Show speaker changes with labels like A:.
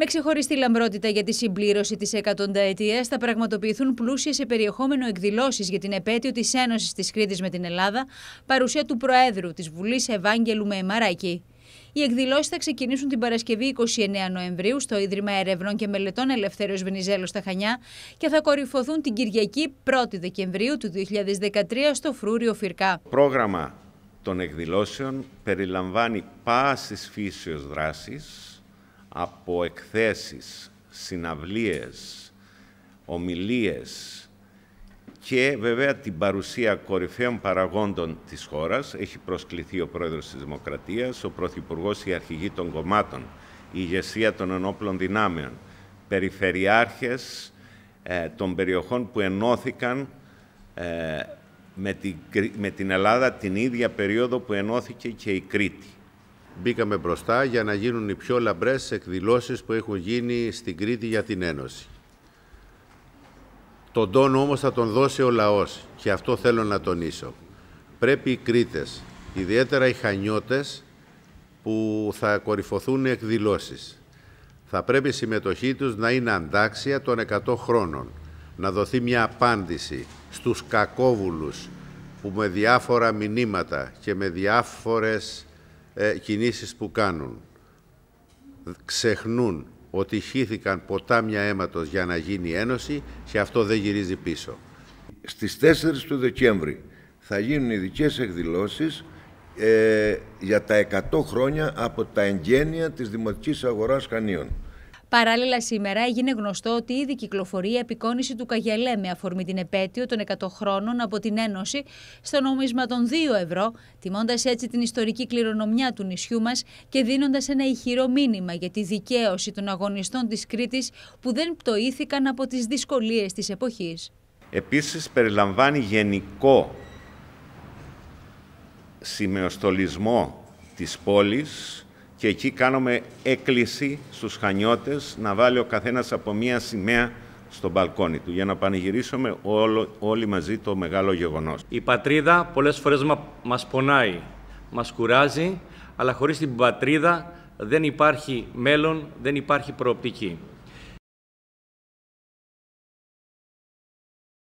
A: Με ξεχωριστή λαμπρότητα για τη συμπλήρωση της εκατονταετίας θα πραγματοποιηθούν πλούσιες σε περιεχόμενο εκδηλώσεις για την επέτειο της Ένωσης της Κρήτης με την Ελλάδα, παρουσία του Προέδρου της Βουλής Ευάγγελου Μεϊμαράκη. Οι εκδηλώσεις θα ξεκινήσουν την Παρασκευή 29 Νοεμβρίου στο Ίδρυμα Ερευνών και Μελετών Ελευθέρω Βενιζέλος στα Χανιά και θα κορυφωθούν την Κυριακή 1η Δεκεμβρίου του 2013 στο Φρούριο Φυρκά.
B: Πρόγραμμα των εκδηλώσεων περιλαμβάνει πάσης φύσεως δράσης, από εκθέσεις, συναυλίες, ομιλίες και βέβαια την παρουσία κορυφαίων παραγόντων της χώρας. Έχει προσκληθεί ο Πρόεδρος της Δημοκρατίας, ο Πρωθυπουργός, η Αρχηγή των Κομμάτων, η ηγεσία των ενόπλων δυνάμεων, περιφερειάρχες ε, των περιοχών που ενώθηκαν ε, με την, με την Ελλάδα την ίδια περίοδο που
C: ενώθηκε και η Κρήτη μπήκαμε μπροστά για να γίνουν οι πιο λαμπρές εκδηλώσεις που έχουν γίνει στην Κρήτη για την Ένωση. Τον τόνο όμως θα τον δώσει ο λαός και αυτό θέλω να τονίσω. Πρέπει οι Κρήτες, ιδιαίτερα οι Χανιώτες που θα κορυφωθούν οι εκδηλώσεις. Θα πρέπει η συμμετοχή τους να είναι αντάξια των 100 χρόνων, να δοθεί μια απάντηση στους κακόβουλους που με διάφορα μηνύματα και με διάφορες ε, κινήσεις που κάνουν. Ξεχνούν ότι χύθηκαν ποτάμια αίματος για να γίνει ένωση και αυτό δεν γυρίζει πίσω. Στις 4 του Δεκέμβρη θα γίνουν ειδικές εκδηλώσεις ε, για τα 100 χρόνια από τα εγγένεια της Δημοτικής Αγοράς Χανίων.
A: Παράλληλα, σήμερα έγινε γνωστό ότι ήδη κυκλοφορεί η απεικόνηση του Καγιαλέ με αφορμή την επέτειο των 100 χρόνων από την Ένωση στο νόμισμα των 2 ευρώ, τιμώντας έτσι την ιστορική κληρονομιά του νησιού μας και δίνοντας ένα ηχηρό μήνυμα για τη δικαίωση των αγωνιστών της Κρήτης που δεν πτωήθηκαν από τις δυσκολίες της εποχής.
B: Επίσης περιλαμβάνει γενικό σημεοστολισμό της πόλης και εκεί κάνουμε έκκληση στους χανιώτες να βάλει ο καθένας από μία σημαία στο μπαλκόνι του για να πανηγυρίσουμε όλο, όλοι μαζί το μεγάλο γεγονός. Η πατρίδα πολλές φορές μας πονάει,
C: μας κουράζει, αλλά χωρίς την πατρίδα δεν υπάρχει μέλλον, δεν υπάρχει προοπτική.